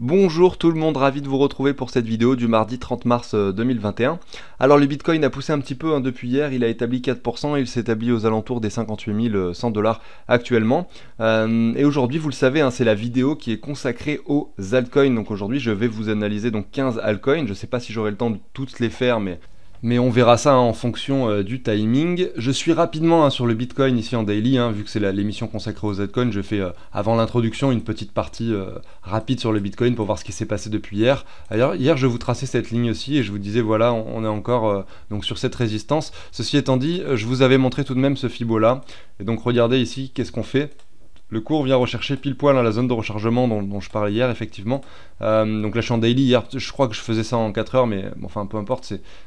Bonjour tout le monde, ravi de vous retrouver pour cette vidéo du mardi 30 mars 2021. Euh, Alors le Bitcoin a poussé un petit peu hein, depuis hier, il a établi 4% et il s'établit aux alentours des 58 100 dollars actuellement. Euh, et aujourd'hui, vous le savez, hein, c'est la vidéo qui est consacrée aux altcoins. Donc aujourd'hui, je vais vous analyser donc 15 altcoins. Je ne sais pas si j'aurai le temps de toutes les faire, mais mais on verra ça en fonction euh, du timing. Je suis rapidement hein, sur le Bitcoin ici en daily, hein, vu que c'est l'émission consacrée aux Zcoin. je fais euh, avant l'introduction une petite partie euh, rapide sur le Bitcoin pour voir ce qui s'est passé depuis hier. D'ailleurs, hier je vous traçais cette ligne aussi et je vous disais voilà, on, on est encore donc sur cette résistance. Ceci étant dit, je vous avais montré tout de même ce Fibo là, et donc regardez ici, qu'est-ce qu'on fait le cours vient rechercher pile poil hein, la zone de rechargement dont, je parlais hier, effectivement. Euh, donc là, je daily. Hier, je crois que je faisais ça en 4 heures, mais enfin, peu importe,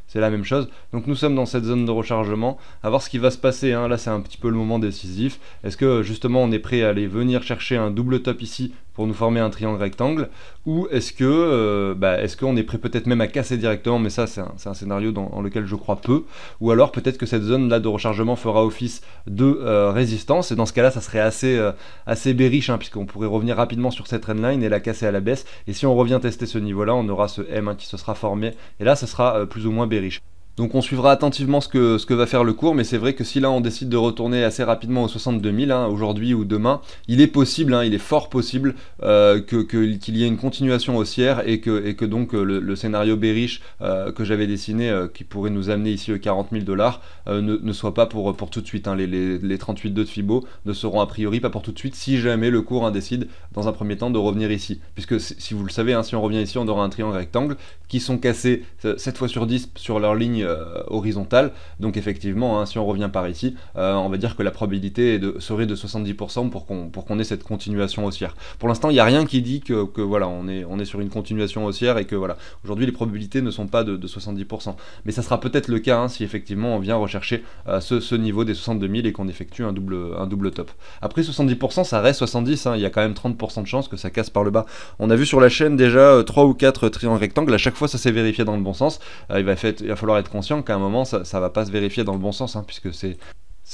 c'est la même chose. Donc nous sommes dans cette zone de rechargement. À voir ce qui va se passer. Hein. Là, c'est un petit peu le moment décisif. Est-ce que justement, on est prêt à aller venir chercher un double top ici pour nous former un triangle rectangle Ou est-ce que euh, bah, est qu'on est prêt peut-être même à casser directement Mais ça, c'est un, scénario dans, lequel je crois peu. Ou alors peut-être que cette zone-là de rechargement fera office de euh, résistance. Et dans ce cas-là, ça serait assez, euh, assez bériche, hein, puisqu'on pourrait revenir rapidement sur cette trendline et la casser à la baisse. Et si on revient tester ce niveau-là, on aura ce M hein, qui se sera formé. Et là, ça sera plus ou moins bériche. Donc on suivra attentivement ce que, ce que va faire le cours, mais c'est vrai que si là on décide de retourner assez rapidement aux 62 000, hein, aujourd'hui ou demain, il est possible, hein, il est fort possible euh, qu'il y ait une continuation haussière et que, et que donc euh, le, scénario bearish euh, que j'avais dessiné, qui pourrait nous amener ici aux 40 000 dollars, ne, soit pas pour, pour tout de suite. Hein. les, 38 les de Fibo ne seront a priori pas pour tout de suite si jamais le cours décide dans un premier temps de revenir ici. Puisque si vous le savez, si on revient ici, on aura un triangle rectangle qui sont cassés 7 fois sur 10 sur leur ligne euh, horizontale. Donc effectivement, hein, si on revient par ici, euh, on va dire que la probabilité est de, serait de 70% pour qu'on qu'on ait cette continuation haussière. Pour l'instant, il n'y a rien qui dit que, voilà, on est, on est sur une continuation haussière et que voilà, aujourd'hui les probabilités ne sont pas de, 70%. Mais ça sera peut-être le cas hein, si effectivement on vient rechercher euh, ce, niveau des 62 000 et qu'on effectue un double, un double top. Après 70%, ça reste 70, hein. il y a quand même 30% de chance que ça casse par le bas. On a vu sur la chaîne déjà 3 ou 4 triangles rectangles, à chaque fois ça s'est vérifié dans le bon sens. il, va il va falloir être qu'à un moment, ça, va pas se vérifier dans le bon sens, hein, puisque c'est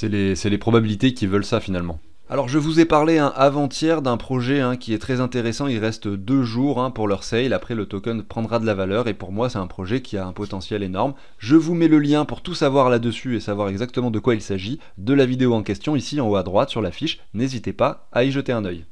les, les probabilités qui veulent ça finalement. Alors je vous ai parlé hein, avant-hier d'un projet hein, qui est très intéressant, il reste deux jours pour leur sale, après le token prendra de la valeur et pour moi c'est un projet qui a un potentiel énorme. Je vous mets le lien pour tout savoir là-dessus et savoir exactement de quoi il s'agit de la vidéo en question ici en haut à droite sur la fiche, n'hésitez pas à y jeter un oeil.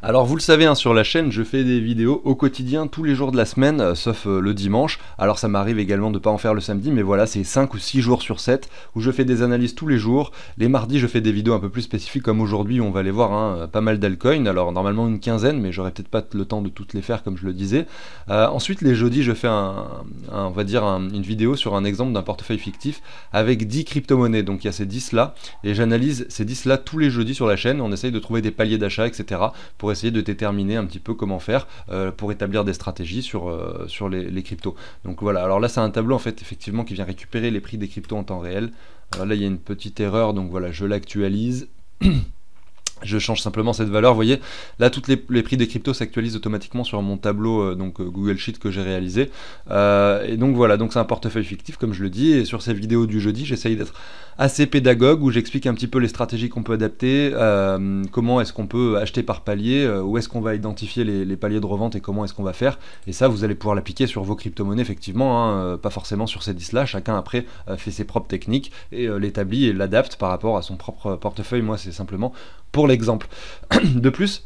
Alors vous le savez, hein, sur la chaîne, je fais des vidéos au quotidien tous les jours de la semaine, euh, sauf euh, le dimanche. Alors ça m'arrive également de ne pas en faire le samedi, mais voilà, c'est 5 ou 6 jours sur 7 où je fais des analyses tous les jours. Les mardis, je fais des vidéos un peu plus spécifiques comme aujourd'hui, on va aller voir hein, euh, pas mal d'alcoins, alors normalement une quinzaine, mais j'aurais peut-être pas le temps de toutes les faire comme je le disais. ensuite, les jeudis, je fais un, on va dire une vidéo sur un exemple d'un portefeuille fictif avec 10 crypto-monnaies, donc il y a ces 10 là, et j'analyse ces 10 là tous les jeudis sur la chaîne, on essaye de trouver des paliers d'achat, etc. Pour essayer de déterminer un petit peu comment faire euh, pour établir des stratégies sur, euh, sur les, cryptos. Donc voilà, alors là c'est un tableau en fait effectivement qui vient récupérer les prix des cryptos en temps réel. Euh, là il y a une petite erreur, donc voilà, je l'actualise. je change simplement cette valeur. Vous voyez, là, tous les, prix des cryptos s'actualisent automatiquement sur mon tableau euh, donc euh, Google Sheet que j'ai réalisé. Euh, et donc voilà, donc c'est un portefeuille fictif, comme je le dis. Et sur ces vidéos du jeudi, j'essaye d'être assez pédagogue où j'explique un petit peu les stratégies qu'on peut adapter, comment est-ce qu'on peut acheter par palier, où est-ce qu'on va identifier les, paliers de revente et comment est-ce qu'on va faire. Et ça, vous allez pouvoir l'appliquer sur vos crypto-monnaies, effectivement, hein, pas forcément sur ces 10-là. Chacun après fait ses propres techniques et l'établit et l'adapte par rapport à son propre portefeuille. Moi, c'est simplement pour l'exemple. de plus,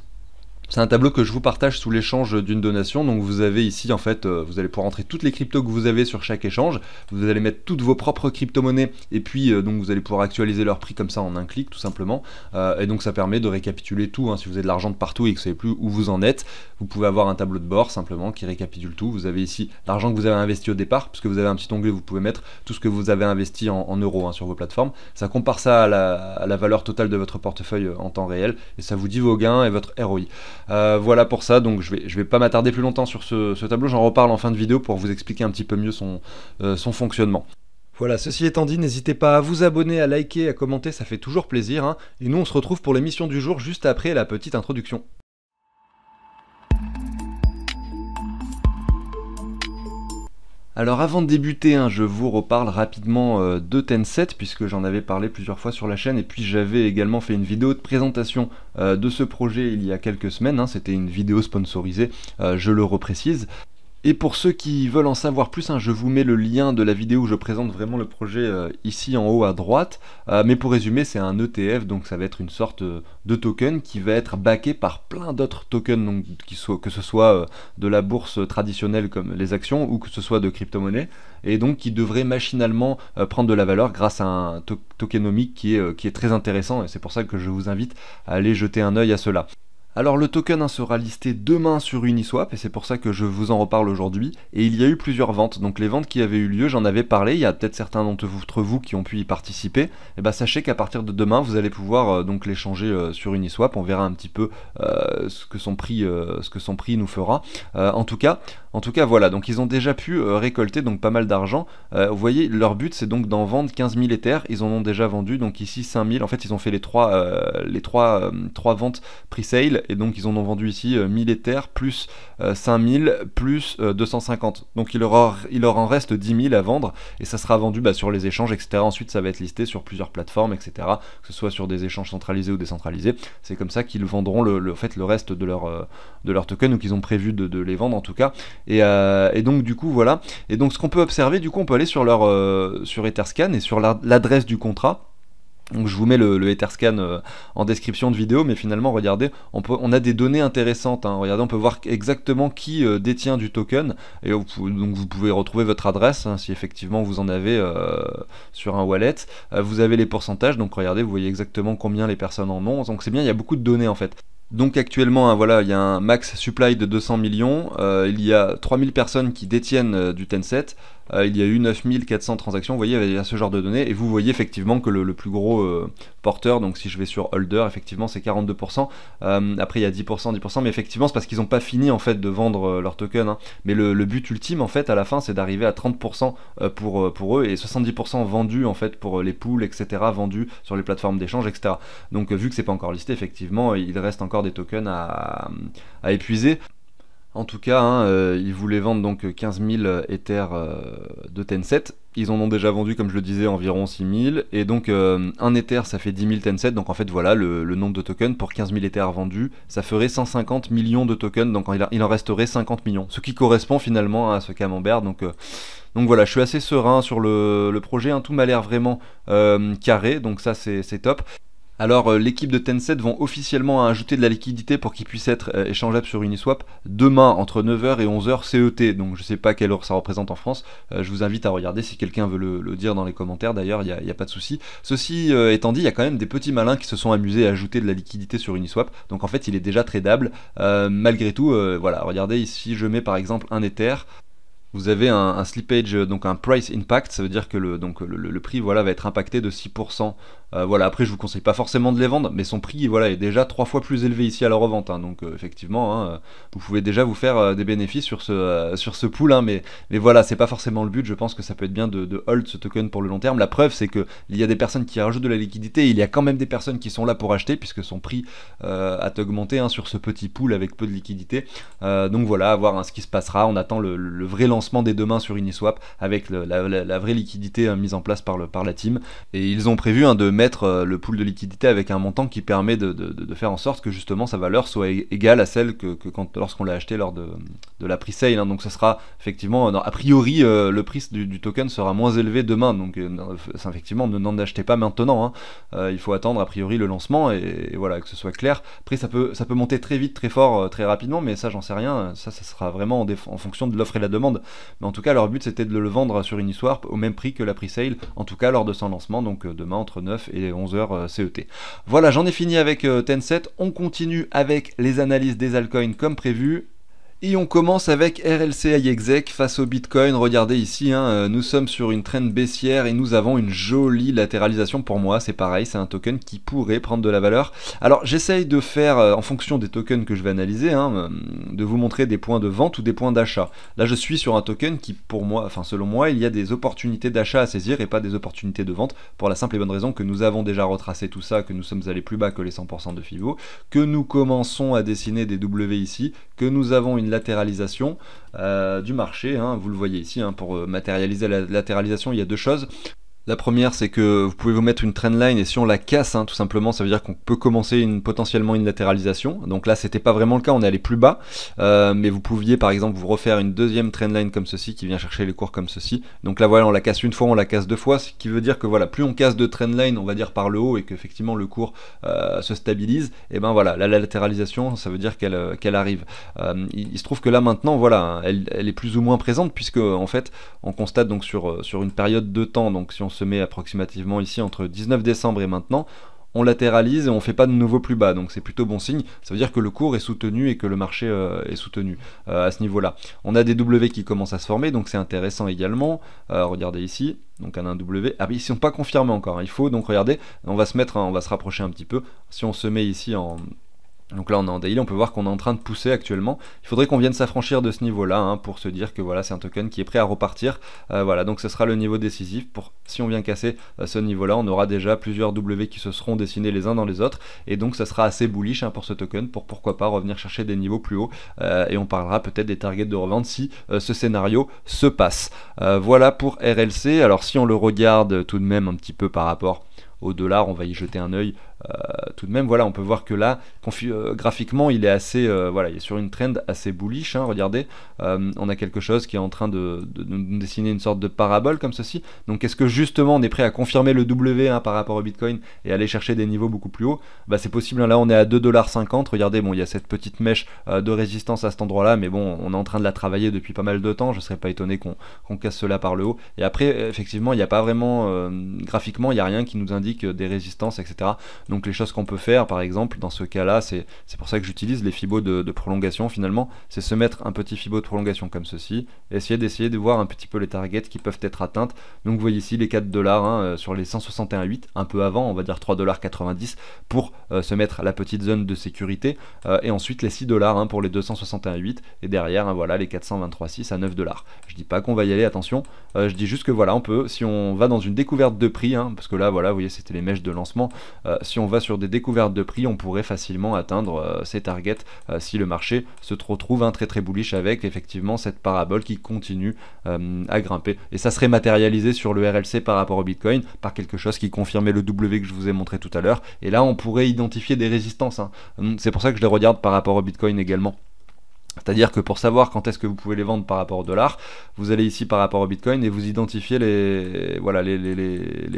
c'est un tableau que je vous partage sous l'échange d'une donation. Donc vous avez ici, en fait, euh, vous allez pouvoir entrer toutes les cryptos que vous avez sur chaque échange. Vous allez mettre toutes vos propres crypto-monnaies et puis euh, donc vous allez pouvoir actualiser leur prix comme ça en un clic tout simplement. Euh, et donc ça permet de récapituler tout. Hein. Si vous avez de l'argent de partout et que vous ne savez plus où vous en êtes, vous pouvez avoir un tableau de bord simplement qui récapitule tout. Vous avez ici l'argent que vous avez investi au départ, puisque vous avez un petit onglet vous pouvez mettre tout ce que vous avez investi en, euros hein, sur vos plateformes. Ça compare ça à la valeur totale de votre portefeuille en temps réel et ça vous dit vos gains et votre ROI. Euh, voilà pour ça, donc je vais, vais pas m'attarder plus longtemps sur ce, tableau, j'en reparle en fin de vidéo pour vous expliquer un petit peu mieux euh, son, fonctionnement. Voilà, ceci étant dit, n'hésitez pas à vous abonner, à liker, à commenter, ça fait toujours plaisir, hein. et nous on se retrouve pour l'émission du jour juste après la petite introduction. Alors avant de débuter, hein, je vous reparle rapidement euh, de de TenSet puisque j'en avais parlé plusieurs fois sur la chaîne et puis j'avais également fait une vidéo de présentation euh, de ce projet il y a quelques semaines, hein. c'était une vidéo sponsorisée, euh, je le reprécise. Et pour ceux qui veulent en savoir plus, hein, je vous mets le lien de la vidéo où je présente vraiment le projet euh, ici en haut à droite. Euh, mais pour résumer, c'est un ETF, donc ça va être une sorte euh, de token qui va être backé par plein d'autres tokens, que ce soit de la bourse traditionnelle comme les actions ou que ce soit de crypto-monnaie, et donc qui devrait machinalement prendre de la valeur grâce à un tokenomique qui est, qui est très intéressant, et c'est pour ça que je vous invite à aller jeter un œil à cela. Alors le token hein, sera listé demain sur Uniswap et c'est pour ça que je vous en reparle aujourd'hui. Et il y a eu plusieurs ventes, donc les ventes qui avaient eu lieu, j'en avais parlé, il y a peut-être certains d'entre vous qui ont pu y participer. Et eh bah ben, sachez qu'à partir de demain, vous allez pouvoir euh, donc l'échanger euh, sur Uniswap, on verra un petit peu euh, ce, que son prix, ce que son prix nous fera. en tout cas, en tout cas voilà, donc ils ont déjà pu récolter donc pas mal d'argent. vous voyez, leur but c'est donc d'en vendre 15 000 Ethers, ils en ont déjà vendu donc ici 5 000. En fait, ils ont fait les 3 les trois, ventes pre-sale et donc ils en ont vendu ici 1000 euh, Ethers, plus 5000 euh, plus 250. Euh, donc il leur, il leur en reste 10 000 à vendre et ça sera vendu bah, sur les échanges, etc. Ensuite ça va être listé sur plusieurs plateformes, etc. Que ce soit sur des échanges centralisés ou décentralisés. C'est comme ça qu'ils vendront le, fait, le reste de leur, de leur token ou qu'ils ont prévu de, les vendre en tout cas. Et, donc du coup voilà. Et donc ce qu'on peut observer, du coup on peut aller sur, leur, sur Etherscan et sur l'adresse du contrat donc je vous mets le, Etherscan euh, en description de vidéo, mais finalement, regardez, on, a des données intéressantes. Hein. regardez, on peut voir exactement qui euh, détient du token, et vous pouvez, donc vous pouvez retrouver votre adresse hein, si effectivement vous en avez euh, sur un wallet. vous avez les pourcentages, donc regardez, vous voyez exactement combien les personnes en ont. Donc c'est bien, il y a beaucoup de données en fait. Donc actuellement, hein, voilà, il y a un max supply de 200 millions, il y a 3000 personnes qui détiennent du TenSet. Euh, il y a eu 9400 transactions, vous voyez, il y a ce genre de données, et vous voyez effectivement que le, plus gros euh, porteur, donc si je vais sur Holder, effectivement c'est 42%, euh, après il y a 10%, 10%, mais effectivement c'est parce qu'ils n'ont pas fini en fait de vendre leurs tokens. Hein. mais le, but ultime en fait à la fin c'est d'arriver à 30% pour, pour eux, et 70% vendus en fait pour les poules, etc., vendus sur les plateformes d'échange, etc. Donc vu que c'est pas encore listé, effectivement, il reste encore des tokens à, à épuiser. En tout cas, hein, euh, ils voulaient vendre donc 15 000 Ethers de Tencent. Ils en ont déjà vendu, comme je le disais, environ 6 000. Et donc, euh, un Ether, ça fait 10 000 Tencent. Donc, en fait, voilà, le, nombre de tokens pour 15 000 Ethers vendus, ça ferait 150 millions de tokens. Donc, il, en resterait 50 millions. Ce qui correspond finalement à ce camembert. Donc, euh, donc voilà, je suis assez serein sur le, projet. Hein. tout m'a l'air vraiment carré. Donc, ça, c'est top. Alors euh, l'équipe de Tencent vont officiellement ajouter de la liquidité pour qu'il puisse être euh, échangeable sur Uniswap demain entre 9h et 11h CET. Donc je ne sais pas quelle heure ça représente en France. Euh, je vous invite à regarder si quelqu'un veut le, dire dans les commentaires. D'ailleurs, il n'y a, pas de souci. Ceci étant dit, il y a quand même des petits malins qui se sont amusés à ajouter de la liquidité sur Uniswap. Donc en fait, il est déjà tradable. malgré tout, voilà, regardez ici, je mets par exemple un Ether vous avez un, slippage, donc un price impact, ça veut dire que le, donc le prix voilà, va être impacté de 6% euh, voilà, après, je vous conseille pas forcément de les vendre, mais son prix voilà, est déjà trois fois plus élevé ici à la revente. Hein. donc, euh, effectivement, hein, euh, vous pouvez déjà vous faire des bénéfices sur ce, sur ce pool. Hein. mais, mais voilà, c'est pas forcément le but. Je pense que ça peut être bien de, hold ce token pour le long terme. La preuve, c'est qu'il y a des personnes qui rajoutent de la liquidité. Il y a quand même des personnes qui sont là pour acheter, puisque son prix a augmenté sur ce petit pool avec peu de liquidité. donc, voilà, à voir ce qui se passera. On attend le, vrai lancement des demain sur Uniswap avec la, vraie liquidité mise en place par, par la team. Et ils ont prévu de mettre euh, le pool de liquidité avec un montant qui permet de, faire en sorte que justement sa valeur soit égale à celle que, quand, lorsqu'on l'a acheté lors de, la pre-sale. Hein. Donc ça sera effectivement, a priori, euh, le prix du, token sera moins élevé demain. Donc euh, effectivement, ne n'en achetez pas maintenant. Hein. il faut attendre a priori le lancement et, voilà que ce soit clair. Après ça peut ça peut monter très vite, très fort, très rapidement, mais ça j'en sais rien. Ça ça sera vraiment en, fonction de l'offre et la demande. Mais en tout cas leur but c'était de le vendre sur Uniswap au même prix que la pre-sale. En tout cas lors de son lancement, donc demain entre 9 et 11h euh, CET. Voilà, j'en ai fini avec euh, TenSet. On continue avec les analyses des altcoins comme prévu. Et on commence avec RLCI Exec face au Bitcoin. Regardez ici, hein, euh, nous sommes sur une traîne baissière et nous avons une jolie latéralisation pour moi. C'est pareil, c'est un token qui pourrait prendre de la valeur. Alors j'essaye de faire, euh, en fonction des tokens que je vais analyser, hein, euh, de vous montrer des points de vente ou des points d'achat. Là je suis sur un token qui pour moi, enfin selon moi, il y a des opportunités d'achat à saisir et pas des opportunités de vente pour la simple et bonne raison que nous avons déjà retracé tout ça, que nous sommes allés plus bas que les 100% de FIBO, que nous commençons à dessiner des W ici, que nous avons une latéralisation euh, du marché. Hein, vous le voyez ici, hein, pour euh, matérialiser la latéralisation, il y a deux choses. La première, c'est que vous pouvez vous mettre une trendline et si on la casse, hein, tout simplement, ça veut dire qu'on peut commencer une, potentiellement une latéralisation. Donc là, c'était pas vraiment le cas, on est allé plus bas, euh, mais vous pouviez par exemple vous refaire une deuxième line comme ceci qui vient chercher les cours comme ceci. Donc là, voilà, on la casse une fois, on la casse deux fois, ce qui veut dire que voilà, plus on casse de trend line on va dire par le haut et qu'effectivement le cours euh, se stabilise, et eh ben voilà, la latéralisation, ça veut dire qu'elle euh, arrive. Il, se trouve que là maintenant, voilà, elle, est plus ou moins présente puisque en fait, on constate donc sur sur une période de temps, donc si on se met approximativement ici entre 19 décembre et maintenant, on latéralise et on fait pas de nouveau plus bas. Donc c'est plutôt bon signe. Ça veut dire que le cours est soutenu et que le marché euh, est soutenu euh, à ce niveau-là. On a des W qui commencent à se former, donc c'est intéressant également. Euh, regardez ici, donc un w Ah, ils ne sont pas confirmés encore. Hein. Il faut donc regarder, on va se mettre, hein, on va se rapprocher un petit peu. Si on se met ici en donc là on est en daily, on peut voir qu'on est en train de pousser actuellement. Il faudrait qu'on vienne s'affranchir de ce niveau-là hein, pour se dire que voilà c'est un token qui est prêt à repartir. Euh, voilà donc ce sera le niveau décisif pour si on vient casser euh, ce niveau-là, on aura déjà plusieurs W qui se seront dessinés les uns dans les autres et donc ce sera assez bullish hein, pour ce token pour pourquoi pas revenir chercher des niveaux plus hauts euh, et on parlera peut-être des targets de revente si ce scénario se passe. voilà pour RLC. Alors si on le regarde tout de même un petit peu par rapport au dollar, on va y jeter un œil euh, tout de même, voilà, on peut voir que là, euh, graphiquement, il est assez, euh, voilà, il est sur une trend assez bullish. Hein, regardez, on a quelque chose qui est en train de, dessiner une sorte de parabole comme ceci. Donc, est-ce que justement, on est prêt à confirmer le W 1 par rapport au Bitcoin et aller chercher des niveaux beaucoup plus haut, Bah, c'est possible. Hein. là, on est à 2,50$. Regardez, bon, il y a cette petite mèche de résistance à cet endroit-là, mais bon, on est en train de la travailler depuis pas mal de temps. Je ne serais pas étonné qu'on casse cela par le haut. Et après, effectivement, il n'y a pas vraiment, graphiquement, il n'y a rien qui nous indique des résistances, etc. Donc les choses qu'on peut faire, par exemple, dans ce cas-là, c'est pour ça que j'utilise les fibos de, prolongation finalement, c'est se mettre un petit fibo de prolongation comme ceci, essayer d'essayer de voir un petit peu les targets qui peuvent être atteintes. Donc vous voyez ici les 4 dollars hein, euh, sur les 161,8, un peu avant, on va dire 3,90$ pour euh, se mettre la petite zone de sécurité, euh, et ensuite les 6 dollars hein, pour les 261,8, et derrière, hein, voilà, les 423,6 à 9 dollars. Je dis pas qu'on va y aller, attention, je dis juste que voilà, on peut, si on va dans une découverte de prix, parce que là, voilà, vous voyez, c'était les mèches de lancement, si on on va sur des découvertes de prix, on pourrait facilement atteindre euh, ces targets euh, si le marché se retrouve un très très bullish avec effectivement cette parabole qui continue euh, à grimper. Et ça serait matérialisé sur le RLC par rapport au Bitcoin par quelque chose qui confirmait le W que je vous ai montré tout à l'heure. Et là, on pourrait identifier des résistances. Hein. Hum, c'est pour ça que je les regarde par rapport au Bitcoin également. C'est-à-dire que pour savoir quand est-ce que vous pouvez les vendre par rapport au dollar, vous allez ici par rapport au Bitcoin et vous identifiez les, voilà, les,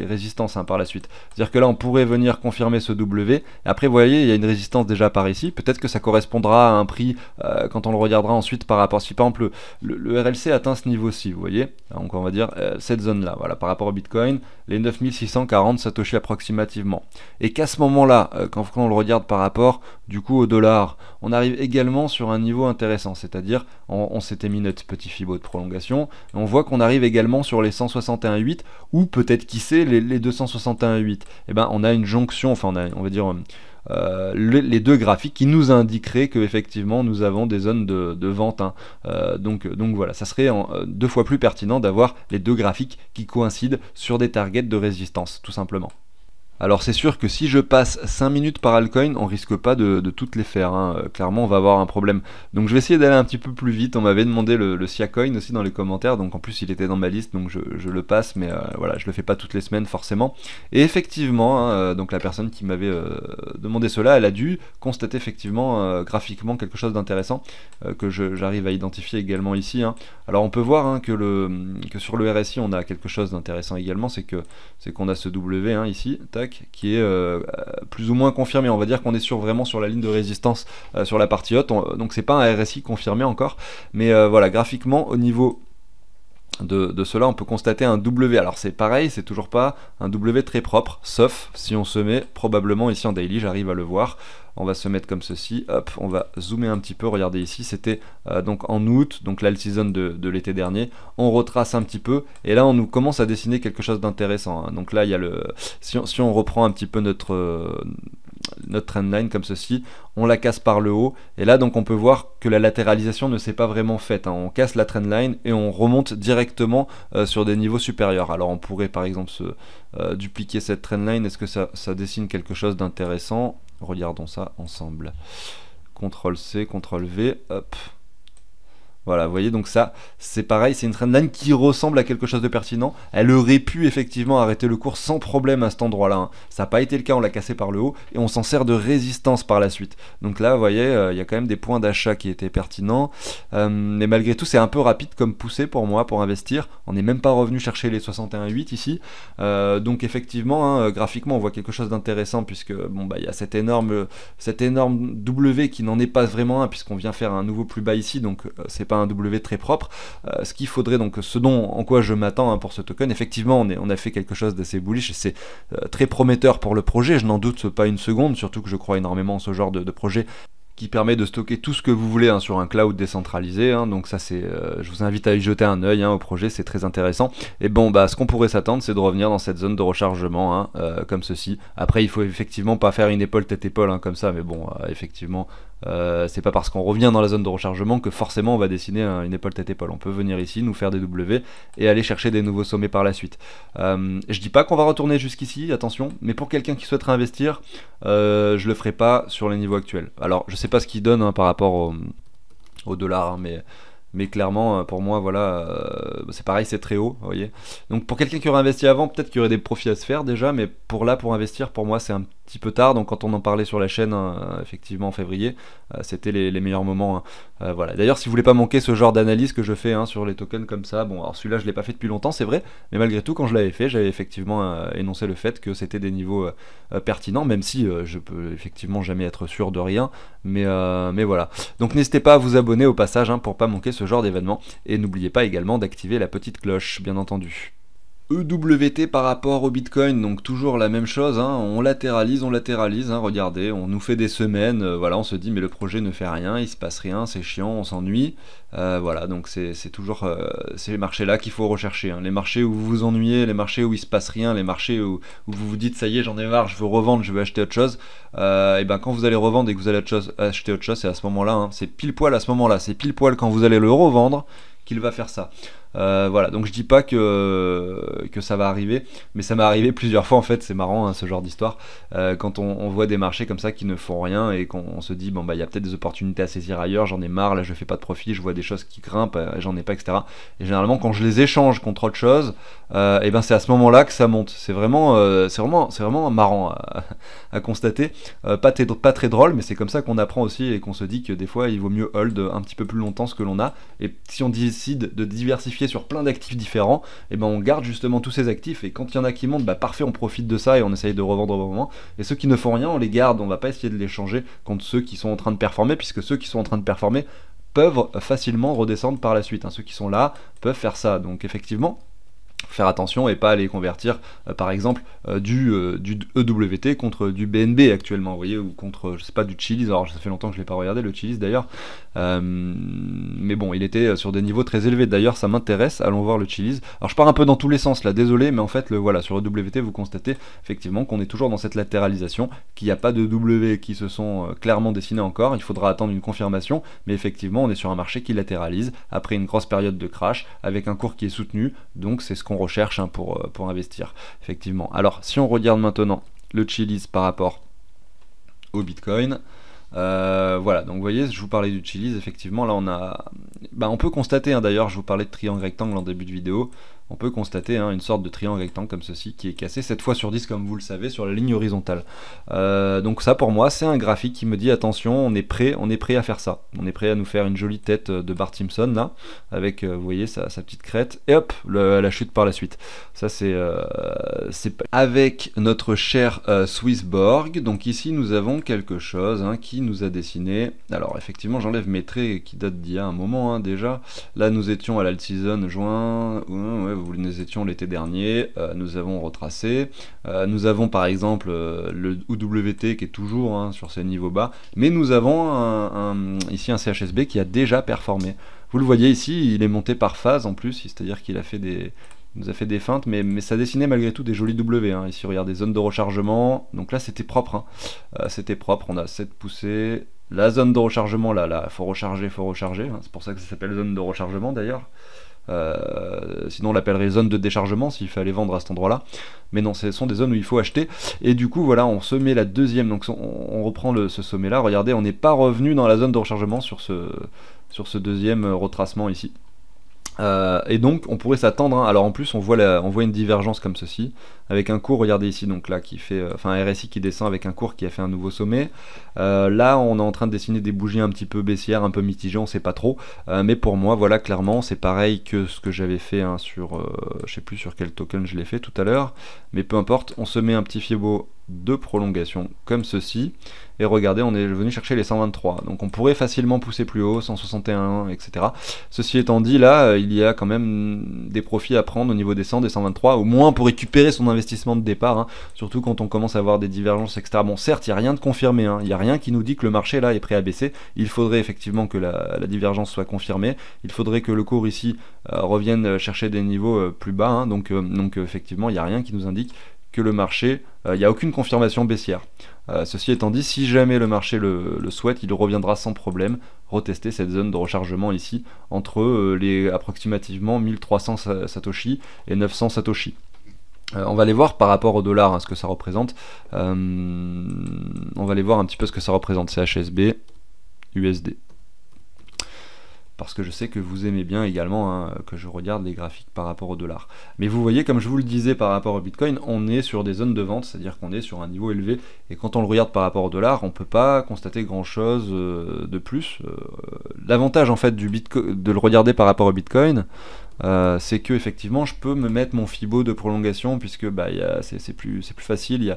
résistances hein, par la suite. C'est-à-dire que là, on pourrait venir confirmer ce W. après, vous voyez, il y a une résistance déjà par ici. Peut-être que ça correspondra à un prix euh, quand on le regardera ensuite par rapport. Si par exemple le, RLC atteint ce niveau-ci, vous voyez, donc on va dire euh, cette zone-là, voilà, par rapport au Bitcoin, les 9640 s'attachaient approximativement. Et qu'à ce moment-là, euh, quand on le regarde par rapport du coup au dollar, on arrive également sur un niveau intéressant, c'est-à-dire on, s'était mis notre petit fibo de prolongation, et on voit qu'on arrive également sur les 161.8 ou peut-être qui sait les, 261.8. Et eh ben on a une jonction, enfin on a on va dire euh, euh, les, deux graphiques qui nous indiqueraient que effectivement nous avons des zones de, vente. Hein. Euh, donc, voilà, ça serait euh, deux fois plus pertinent d'avoir les deux graphiques qui coïncident sur des targets de résistance, tout simplement. Alors c'est sûr que si je passe 5 minutes par Alcoin, on risque pas de, toutes les faire. Hein. Euh, clairement, on va avoir un problème. Donc je vais essayer d'aller un petit peu plus vite. On m'avait demandé le, Siacoin aussi dans les commentaires. Donc en plus, il était dans ma liste, donc je, le passe. Mais euh, voilà, je le fais pas toutes les semaines forcément. Et effectivement, hein, euh, donc la personne qui m'avait demandé cela, elle a dû constater effectivement graphiquement quelque chose d'intéressant que j'arrive à identifier également ici. Hein. Alors on peut voir que, sur le RSI, on a quelque chose d'intéressant également. C'est c'est qu'on a ce W ici. Tac qui est euh, plus ou moins confirmé. On va dire qu'on est sur, vraiment sur la ligne de résistance euh, sur la partie haute. donc c'est pas un RSI confirmé encore. Mais euh, voilà, graphiquement, au niveau de, cela, on peut constater un W. Alors c'est pareil, c'est toujours pas un W très propre, sauf si on se met probablement ici en daily, j'arrive à le voir. On va se mettre comme ceci, hop, on va zoomer un petit peu, regardez ici, c'était euh, donc en août, donc là season de, l'été dernier. On retrace un petit peu, et là on nous commence à dessiner quelque chose d'intéressant. Hein. Donc là il y a le... Si on, reprend un petit peu notre notre trendline comme ceci, on la casse par le haut, et là donc on peut voir que la latéralisation ne s'est pas vraiment faite, hein. on casse la trendline et on remonte directement euh, sur des niveaux supérieurs. Alors on pourrait par exemple se euh, dupliquer cette trendline, est-ce que ça, ça dessine quelque chose d'intéressant Regardons ça ensemble. CTRL-C, CTRL-V, hop, voilà, vous voyez, donc ça, c'est pareil, c'est une trendline qui ressemble à quelque chose de pertinent. Elle aurait pu effectivement arrêter le cours sans problème à cet endroit-là. Hein. Ça n'a pas été le cas, on l'a cassé par le haut et on s'en sert de résistance par la suite. Donc là, vous voyez, euh, il y a quand même des points d'achat qui étaient pertinents. Euh, mais malgré tout, c'est un peu rapide comme poussée pour moi, pour investir. On n'est même pas revenu chercher les 61,8 ici. Euh, donc effectivement, hein, graphiquement, on voit quelque chose d'intéressant puisque, bon, bah, il y a cet énorme, énorme W qui n'en est pas vraiment un puisqu'on vient faire un nouveau plus bas ici. Donc c'est pas un W très propre. Euh, ce qu'il faudrait donc, ce dont en quoi je m'attends hein, pour ce token, effectivement, on, a fait quelque chose d'assez bullish et c'est euh, très prometteur pour le projet. Je n'en doute pas une seconde, surtout que je crois énormément en ce genre de, projet qui permet de stocker tout ce que vous voulez hein, sur un cloud décentralisé. Hein. donc ça c'est, euh, je vous invite à y jeter un œil au projet, c'est très intéressant. Et bon bah ce qu'on pourrait s'attendre c'est de revenir dans cette zone de rechargement comme ceci. Après il faut effectivement pas faire une épaule tête épaule comme ça, mais bon effectivement euh, c'est pas parce qu'on revient dans la zone de rechargement que forcément on va dessiner une épaule tête épaule. On peut venir ici, nous faire des W et aller chercher des nouveaux sommets par la suite. Euh, je dis pas qu'on va retourner jusqu'ici, attention, mais pour quelqu'un qui souhaiterait investir, euh, je le ferai pas sur les niveaux actuels. Alors je sais pas ce qu'il donne hein, par rapport au, dollar, hein, mais mais clairement pour moi voilà c'est pareil c'est très haut vous voyez donc pour quelqu'un qui aurait investi avant peut-être qu'il y aurait des profits à se faire déjà mais pour là pour investir pour moi c'est un petit peu tard. Donc quand on en parlait sur la chaîne, euh, effectivement en février, euh, c'était les, meilleurs moments. Hein. Euh, voilà. D'ailleurs, si vous voulez pas manquer ce genre d'analyse que je fais hein, sur les tokens comme ça, bon, alors celui-là je l'ai pas fait depuis longtemps, c'est vrai, mais malgré tout, quand je l'avais fait, j'avais effectivement énoncé le fait que c'était des niveaux pertinents, même si je peux effectivement jamais être sûr de rien. Mais, mais voilà. Donc n'hésitez pas à vous abonner au passage pour hein, pour pas manquer ce genre d'événement. Et n'oubliez pas également d'activer la petite cloche, bien entendu. EWT par rapport au Bitcoin, donc toujours la même chose, hein. on latéralise, on latéralise, hein. regardez, on nous fait des semaines, euh, voilà, on se dit mais le projet ne fait rien, il se passe rien, c'est chiant, on s'ennuie, euh, voilà, donc c'est toujours euh, ces marchés-là qu'il faut rechercher, hein. les marchés où vous vous ennuyez, les marchés où il se passe rien, les marchés où, vous vous dites ça y est j'en ai marre, je veux revendre, je veux acheter autre chose, et ben quand vous allez revendre et que vous allez acheter autre chose, c'est à ce moment-là, c'est pile poil à ce moment-là, c'est pile poil quand vous allez le revendre qu'il va faire ça. Euh, voilà, donc je dis pas que, que ça va arriver, mais ça m'est arrivé plusieurs fois en fait, c'est marrant hein, ce genre d'histoire, euh, quand on, voit des marchés comme ça qui ne font rien et qu'on se dit, bon bah il y a peut-être des opportunités à saisir ailleurs, j'en ai marre, là je fais pas de profit, je vois des choses qui grimpent, euh, j'en ai pas, etc. Et généralement quand je les échange contre autre chose, et ben c'est à ce moment-là que ça monte. C'est vraiment, c'est vraiment, vraiment marrant à, constater, pas, pas très drôle, mais c'est comme ça qu'on apprend aussi et qu'on se dit que des fois il vaut mieux hold un petit peu plus longtemps ce que l'on a. Et si on décide de diversifier sur plein d'actifs différents, et eh ben on garde justement tous ces actifs et quand il y en a qui montent, bah parfait, on profite de ça et on essaye de revendre au bon moment. Et ceux qui ne font rien, on les garde, on va pas essayer de les changer contre ceux qui sont en train de performer, puisque ceux qui sont en train de performer peuvent facilement redescendre par la suite. Hein. Ceux qui sont là peuvent faire ça. Donc effectivement, faire attention et pas aller convertir euh, par exemple euh, du, EWT euh, e contre du BNB actuellement vous voyez ou contre je sais pas du Chili's alors ça fait longtemps que je l'ai pas regardé le Chili's d'ailleurs mais bon il était sur des niveaux très élevés d'ailleurs ça m'intéresse allons voir le Chili's alors je pars un peu dans tous les sens là désolé mais en fait le voilà sur EWT vous constatez effectivement qu'on est toujours dans cette latéralisation qu'il n'y a pas de W qui se sont clairement dessinés encore il faudra attendre une confirmation mais effectivement on est sur un marché qui latéralise après une grosse période de crash avec un cours qui est soutenu donc c'est ce recherche hein, pour, euh, pour investir, effectivement. Alors, si on regarde maintenant le Chilis par rapport au Bitcoin, euh, voilà, donc vous voyez, je vous parlais du Chilis, effectivement, là on a... Bah, on peut constater, hein, d'ailleurs, je vous parlais de triangle rectangle en début de vidéo, on peut constater hein, une sorte de triangle rectangle comme ceci qui est cassé 7 fois sur 10 comme vous le savez sur la ligne horizontale. Euh, donc ça pour moi c'est un graphique qui me dit attention on est prêt, on est prêt à faire ça. On est prêt à nous faire une jolie tête euh, de Bart Simpson là, avec euh, vous voyez sa, petite crête et hop la chute par la suite. Ça c'est avec notre cher Swissborg. Donc ici nous avons quelque chose hein, qui nous a dessiné. Alors effectivement j'enlève mes traits qui datent d'il y a un moment hein, déjà. Là nous étions à l'alt season juin. Euh, nous étions l'été dernier, euh, nous avons retracé. Euh, nous avons par exemple le UWT qui est toujours hein, sur ces niveaux bas, mais nous avons ici un CHSB qui a déjà performé. Vous le voyez ici, il est monté par phase en plus, c'est-à-dire qu'il a fait des, nous a fait des feintes, mais, mais ça dessinait malgré tout des jolis W. Hein. Ici, regardez, des zones de rechargement. Donc là, c'était propre. Hein. c'était propre. On a 7 poussées. La zone de rechargement, là, là, faut recharger, faut recharger. C'est pour ça que ça s'appelle zone de rechargement d'ailleurs. Euh, sinon, on l'appellerait zone de déchargement s'il fallait vendre à cet endroit-là. Mais non, ce sont des zones où il faut acheter. Et du coup, voilà, on se met la deuxième. Donc, on, reprend ce sommet-là. Regardez, on n'est pas revenu dans la zone de rechargement sur ce, sur ce deuxième retracement ici. Euh, et donc on pourrait s'attendre, hein. alors en plus on voit, on voit une divergence comme ceci, avec un cours, regardez ici, donc là, qui fait, euh, enfin un RSI qui descend avec un cours qui a fait un nouveau sommet. Euh, là, on est en train de dessiner des bougies un petit peu baissières, un peu mitigées, on sait pas trop. Euh, mais pour moi, voilà, clairement, c'est pareil que ce que j'avais fait hein, sur, je sais plus sur quel token je l'ai fait tout à l'heure, mais peu importe, on se met un petit Fibo de prolongation comme ceci et regardez on est venu chercher les 123 donc on pourrait facilement pousser plus haut 161 etc ceci étant dit là il y a quand même des profits à prendre au niveau des 100 des 123 au moins pour récupérer son investissement de départ, hein. surtout quand on commence à avoir des divergences, etc. Bon, certes, il n'y a rien de confirmé, il hein. n'y a rien qui nous dit que le marché là est prêt à baisser. Il faudrait effectivement que la, divergence soit confirmée, il faudrait que le cours ici euh, revienne euh, chercher des niveaux euh, plus bas, hein. donc, donc effectivement, il n'y a rien qui nous indique que le marché, il n'y a aucune confirmation baissière. ceci étant dit, si jamais le marché le, souhaite, il reviendra sans problème retester cette zone de rechargement ici entre les approximativement 1300 Satoshi et 900 Satoshi. Euh, on va aller voir par rapport au dollar hein, ce que ça représente. Euh, on va aller voir un petit peu ce que ça représente. CHSB, USD. Parce que je sais que vous aimez bien également hein, que je regarde les graphiques par rapport au dollar. Mais vous voyez, comme je vous le disais par rapport au Bitcoin, on est sur des zones de vente, c'est-à-dire qu'on est sur un niveau élevé. Et quand on le regarde par rapport au dollar, on ne peut pas constater grand-chose euh, de plus. L'avantage en fait du de le regarder par rapport au Bitcoin, euh, c'est que effectivement je peux me mettre mon fibo de prolongation puisque bah, c'est plus, plus facile,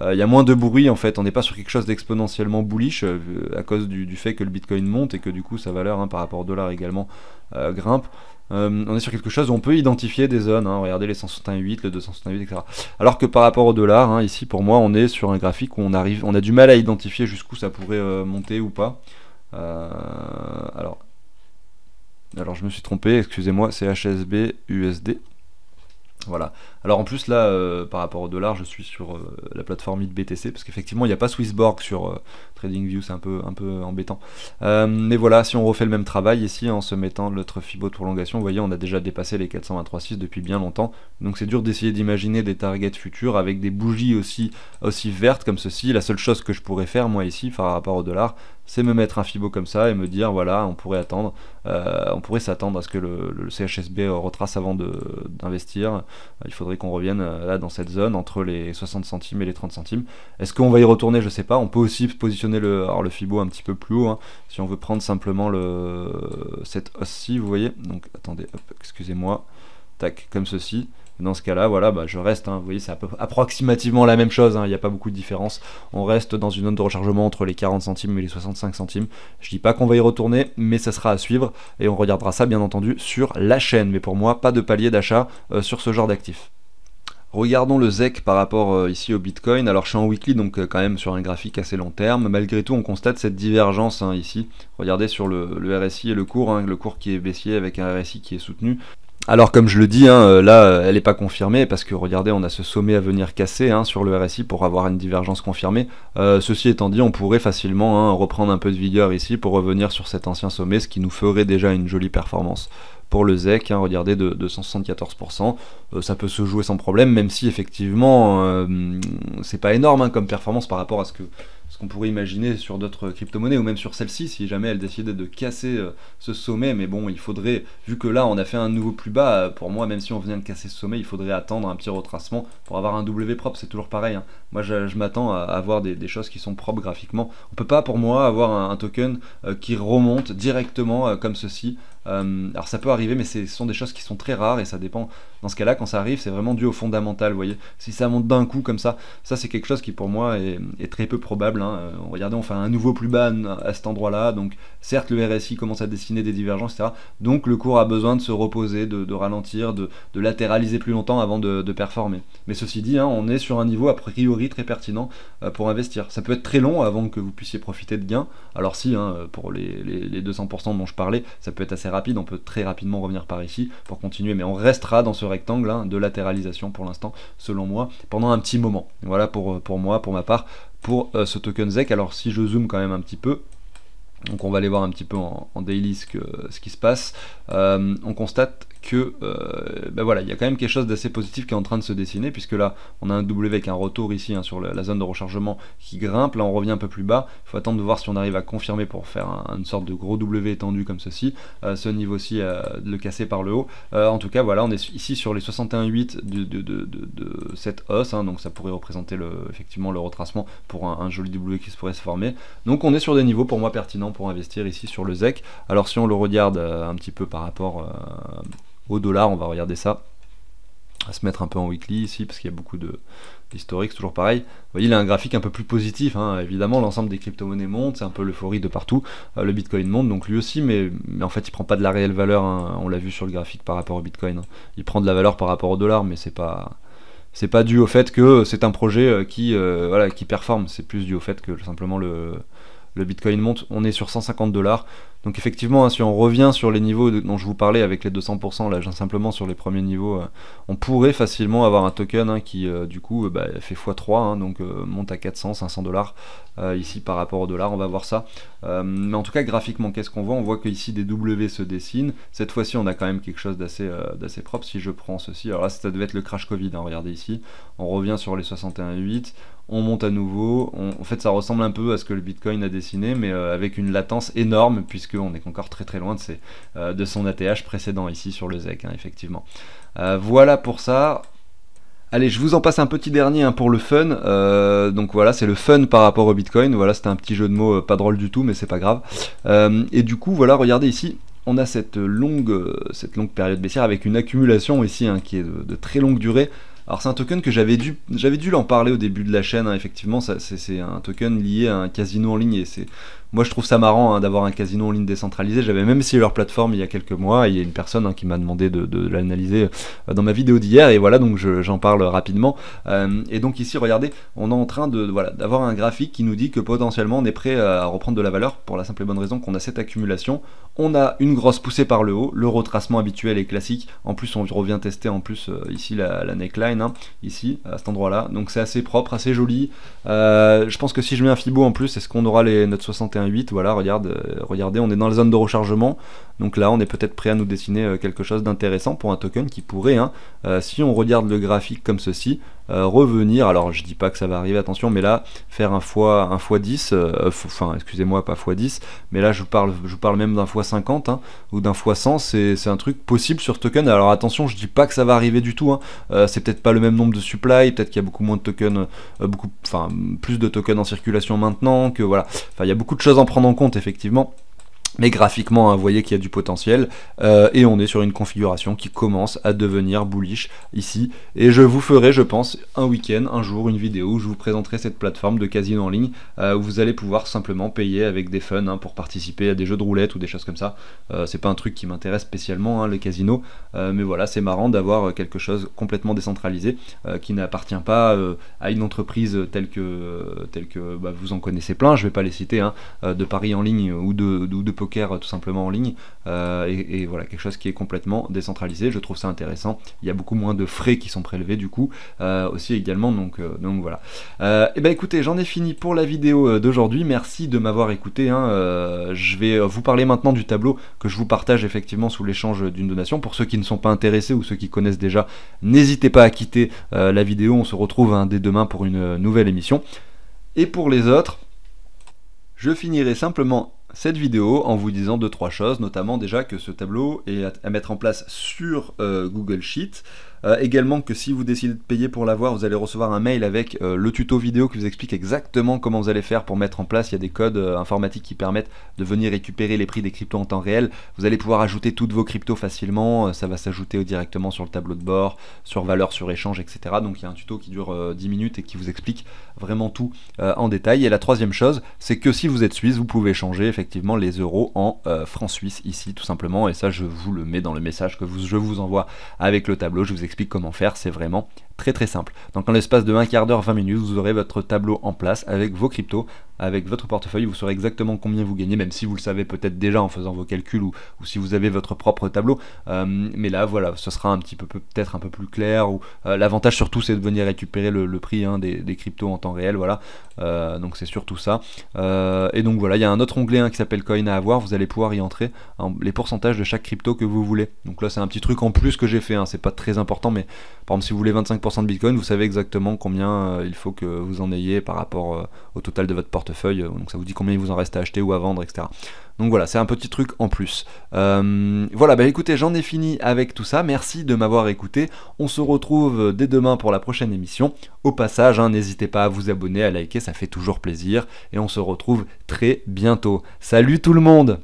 euh, il y a moins de bruit en fait, on n'est pas sur quelque chose d'exponentiellement bullish euh, à cause du, du, fait que le bitcoin monte et que du coup sa valeur hein, par rapport au dollar également grimpe. on est sur quelque chose où on peut identifier des zones, hein. regardez les 168, le 268, etc. Alors que par rapport au dollar, hein, ici pour moi on est sur un graphique où on, arrive, on a du mal à identifier jusqu'où ça pourrait monter ou pas. alors alors je me suis trompé, excusez-moi, c'est HSB USD. Voilà. Alors en plus là, euh, par rapport au dollar, je suis sur euh, la plateforme BTC parce qu'effectivement il n'y a pas Swissborg sur euh, TradingView, c'est un peu, un peu embêtant. mais voilà, si on refait le même travail ici en se mettant notre Fibo de prolongation, vous voyez on a déjà dépassé les 423,6 depuis bien longtemps. Donc c'est dur d'essayer d'imaginer des targets futurs avec des bougies aussi, aussi vertes comme ceci. La seule chose que je pourrais faire moi ici par rapport au dollar, c'est me mettre un FIBO comme ça et me dire voilà, on pourrait attendre, euh, on pourrait s'attendre à ce que le, CHSB retrace avant d'investir. Euh, il faudrait qu'on revienne euh, là dans cette zone entre les 60 centimes et les 30 centimes. Est-ce qu'on va y retourner Je sais pas. On peut aussi positionner le, le FIBO un petit peu plus haut hein, si on veut prendre simplement le, cette hausse-ci, vous voyez. Donc attendez, excusez-moi tac, comme ceci. Dans ce cas-là, voilà, bah, je reste, hein. vous voyez, c'est approximativement la même chose, hein. il n'y a pas beaucoup de différence. On reste dans une zone de rechargement entre les 40 centimes et les 65 centimes. Je dis pas qu'on va y retourner, mais ça sera à suivre, et on regardera ça bien entendu sur la chaîne. Mais pour moi, pas de palier d'achat euh, sur ce genre d'actifs. Regardons le ZEC par rapport euh, ici au Bitcoin. Alors je suis en weekly, donc euh, quand même sur un graphique assez long terme. Malgré tout, on constate cette divergence hein, ici. Regardez sur le, RSI et le cours, le cours qui est baissier avec un RSI qui est soutenu. Alors comme je le dis, hein, euh, là euh, elle n'est pas confirmée parce que regardez on a ce sommet à venir casser hein, sur le RSI pour avoir une divergence confirmée. Euh, ceci étant dit on pourrait facilement hein, reprendre un peu de vigueur ici pour revenir sur cet ancien sommet ce qui nous ferait déjà une jolie performance pour le ZEC, regardez, de, 174%, ça peut se jouer sans problème, même si effectivement, c'est pas énorme comme performance par rapport à ce que ce qu'on pourrait imaginer sur d'autres crypto-monnaies ou même sur celle-ci si jamais elle décidait de casser euh, ce sommet. Mais bon, il faudrait, vu que là on a fait un nouveau plus bas, euh, pour moi, même si on vient de casser ce sommet, il faudrait attendre un petit retracement pour avoir un W propre. C'est toujours pareil. Hein. Moi, je, m'attends à avoir des, choses qui sont propres graphiquement. On peut pas, pour moi, avoir un, token euh, qui remonte directement comme ceci. alors ça peut arriver, mais ce sont des choses qui sont très rares et ça dépend. Dans ce cas-là, quand ça arrive, c'est vraiment dû au fondamental, vous voyez. Si ça monte d'un coup comme ça, ça c'est quelque chose qui pour moi est très peu probable. Regardez, hein. euh, on fait un nouveau plus bas à cet endroit-là. Donc, certes, le RSI commence à dessiner des divergences, etc. Donc, le cours a besoin de se reposer, de, ralentir, de, latéraliser plus longtemps avant de, performer. Mais ceci dit, hein, on est sur un niveau a priori très pertinent euh, pour investir. Ça peut être très long avant que vous puissiez profiter de gains. Alors, si, hein, pour les, 200% dont je parlais, ça peut être assez rapide. On peut très rapidement revenir par ici pour continuer. Mais on restera dans ce rectangle de latéralisation pour l'instant, selon moi, pendant un petit moment. Voilà pour moi, pour ma part pour euh, ce token ZEC. Alors si je zoome quand même un petit peu, donc on va aller voir un petit peu en, daily ce, ce, qui se passe, euh, on constate que que euh, ben voilà, il y a quand même quelque chose d'assez positif qui est en train de se dessiner, puisque là on a un W avec un retour ici hein, sur la zone de rechargement qui grimpe, là on revient un peu plus bas, il faut attendre de voir si on arrive à confirmer pour faire une sorte de gros W étendu comme ceci, euh, ce niveau-ci euh, de le casser par le haut. en tout cas voilà, on est ici sur les 61,8 de, de, cette hausse, hein, donc ça pourrait représenter le, effectivement le retracement pour un, joli W qui se pourrait se former. Donc on est sur des niveaux pour moi pertinents pour investir ici sur le ZEC. Alors si on le regarde un petit peu par rapport au dollar, on va regarder ça, à se mettre un peu en weekly ici, parce qu'il y a beaucoup de d'historique, toujours pareil. Vous voyez, il a un graphique un peu plus positif, hein. évidemment, l'ensemble des crypto-monnaies monte, c'est un peu l'euphorie de partout, euh, le Bitcoin monte, donc lui aussi, mais, en fait, il prend pas de la réelle valeur, hein. on l'a vu sur le graphique par rapport au Bitcoin, hein. il prend de la valeur par rapport au dollar, mais c'est pas c'est pas dû au fait que c'est un projet euh, qui euh, voilà qui performe c'est plus dû au fait que simplement le le Bitcoin monte, on est sur 150 dollars. Donc effectivement, hein, si on revient sur les niveaux dont je vous parlais avec les 200%, là, simplement sur les premiers niveaux, euh, on pourrait facilement avoir un token hein, qui, euh, du coup, euh, bah, fait x3, hein, donc monte à 400, 500 dollars ici par rapport au dollar. On va voir ça. mais en tout cas, graphiquement, qu'est-ce qu'on voit On voit que ici des W se dessinent. Cette fois-ci, on a quand même quelque chose d'assez d'assez propre. Si je prends ceci, alors là, ça devait être le crash Covid. regardez ici, on revient sur les 61,8 on monte à nouveau. en fait, ça ressemble un peu à ce que le Bitcoin a dessiné, mais euh, avec une latence énorme, puisqu'on est encore très très loin de, ses, euh, de son ATH précédent ici sur le ZEC, hein, effectivement. Euh, voilà pour ça. Allez, je vous en passe un petit dernier hein, pour le fun. donc voilà, c'est le fun par rapport au Bitcoin. Voilà, c'était un petit jeu de mots pas drôle du tout, mais c'est pas grave. et du coup, voilà, regardez ici, on a cette longue, cette longue période baissière avec une accumulation ici hein, qui est de très longue durée. Alors c'est un token que j'avais dû, j'avais dû l'en parler au début de la chaîne, hein. effectivement, c'est un token lié à un casino en ligne et c'est moi, je trouve ça marrant hein, d'avoir un casino en ligne décentralisé. J'avais même essayé leur plateforme il y a quelques mois. il y a une personne hein, qui m'a demandé de, l'analyser euh, dans ma vidéo d'hier. Et voilà, donc j'en parle rapidement. Euh, et donc ici, regardez, on est en train de d'avoir un graphique qui nous dit que potentiellement on est prêt euh, à reprendre de la valeur pour la simple et bonne raison qu'on a cette accumulation. On a une grosse poussée par le haut, le retracement habituel est classique. En plus, on revient tester en plus ici la, neckline, hein, ici à cet endroit-là. Donc c'est assez propre, assez joli. je pense que si je mets un Fibo en plus, est-ce qu'on aura les notes 61 8 voilà, regarde, euh, regardez, on est dans la zone de rechargement, donc là on est peut-être prêt à nous dessiner euh, quelque chose d'intéressant pour un token qui pourrait, hein. euh, si on regarde le graphique comme ceci, euh, revenir. Alors je dis pas que ça va arriver, attention, mais là, faire un fois un fois 10, euh, enfin excusez-moi, pas fois 10, mais là je vous parle, je parle même d'un fois 50 hein, ou d'un fois 100, c'est un truc possible sur token. Alors attention, je dis pas que ça va arriver du tout, hein. euh, c'est peut-être pas le même nombre de supply, peut-être qu'il y a beaucoup moins de tokens, beaucoup, enfin plus de tokens en circulation maintenant, que voilà, enfin il y a beaucoup de choses à prendre en compte effectivement. Mais graphiquement, hein, vous voyez qu'il y a du potentiel. Euh, et on est sur une configuration qui commence à devenir bullish ici. Et je vous ferai, je pense, un week-end, un jour, une vidéo où je vous présenterai cette plateforme de casino en ligne euh, où vous allez pouvoir simplement payer avec des fun hein, pour participer à des jeux de roulette ou des choses comme ça. Euh, c'est pas un truc qui m'intéresse spécialement, hein, les casinos. mais voilà, c'est marrant d'avoir quelque chose complètement décentralisé qui n'appartient pas à une entreprise telle que, telle que bah, vous en connaissez plein. Je vais pas les citer, de Paris en ligne ou de, ou de euh, tout simplement en ligne. Euh, et, voilà, quelque chose qui est complètement décentralisé. Je trouve ça intéressant. Il y a beaucoup moins de frais qui sont prélevés du coup euh, aussi également. Donc, donc voilà. et eh ben écoutez, j'en ai fini pour la vidéo d'aujourd'hui. Merci de m'avoir écouté. Hein. je vais vous parler maintenant du tableau que je vous partage effectivement sous l'échange d'une donation. Pour ceux qui ne sont pas intéressés ou ceux qui connaissent déjà, n'hésitez pas à quitter la vidéo. On se retrouve hein, dès demain pour une nouvelle émission. Et pour les autres, je finirai simplement cette vidéo en vous disant deux trois choses, notamment déjà que ce tableau est à, mettre en place sur euh, Google Sheet. Euh, également que si vous décidez de payer pour l'avoir, vous allez recevoir un mail avec euh, le tuto vidéo qui vous explique exactement comment vous allez faire pour mettre en place. Il y a des codes euh, informatiques qui permettent de venir récupérer les prix des cryptos en temps réel. Vous allez pouvoir ajouter toutes vos cryptos facilement. ça va s'ajouter directement sur le tableau de bord, sur valeur sur échange, etc. Donc il y a un tuto qui dure 10 minutes et qui vous explique vraiment tout en détail. Et la troisième chose, c'est que si vous êtes suisse, vous pouvez changer effectivement les euros en francs suisses ici tout simplement. Et ça, je vous le mets dans le message que je vous envoie avec le tableau explique comment faire, c'est vraiment très très simple. Donc en l'espace de un quart d'heure, 20 minutes, vous aurez votre tableau en place avec vos cryptos, avec votre portefeuille, vous saurez exactement combien vous gagnez, même si vous le savez peut-être déjà en faisant vos calculs ou, si vous avez votre propre tableau. Euh, mais là, voilà, ce sera un petit peu peut-être un peu plus clair. Ou euh, l'avantage surtout, c'est de venir récupérer le, prix hein, des, cryptos en temps réel, voilà. Euh, donc c'est surtout ça. et donc voilà, il y a un autre onglet hein, qui s'appelle Coin à avoir. Vous allez pouvoir y entrer les pourcentages de chaque crypto que vous voulez. Donc là, c'est un petit truc en plus que j'ai fait. Hein. C'est pas très important mais par exemple, si vous voulez 25% de Bitcoin, vous savez exactement combien euh, il faut que vous en ayez par rapport euh, au total de votre portefeuille. Euh, donc ça vous dit combien il vous en reste à acheter ou à vendre, etc. Donc voilà, c'est un petit truc en plus. voilà, bah écoutez, j'en ai fini avec tout ça. Merci de m'avoir écouté. On se retrouve dès demain pour la prochaine émission. Au passage, hein, n'hésitez pas à vous abonner, à liker, ça fait toujours plaisir. Et on se retrouve très bientôt. Salut tout le monde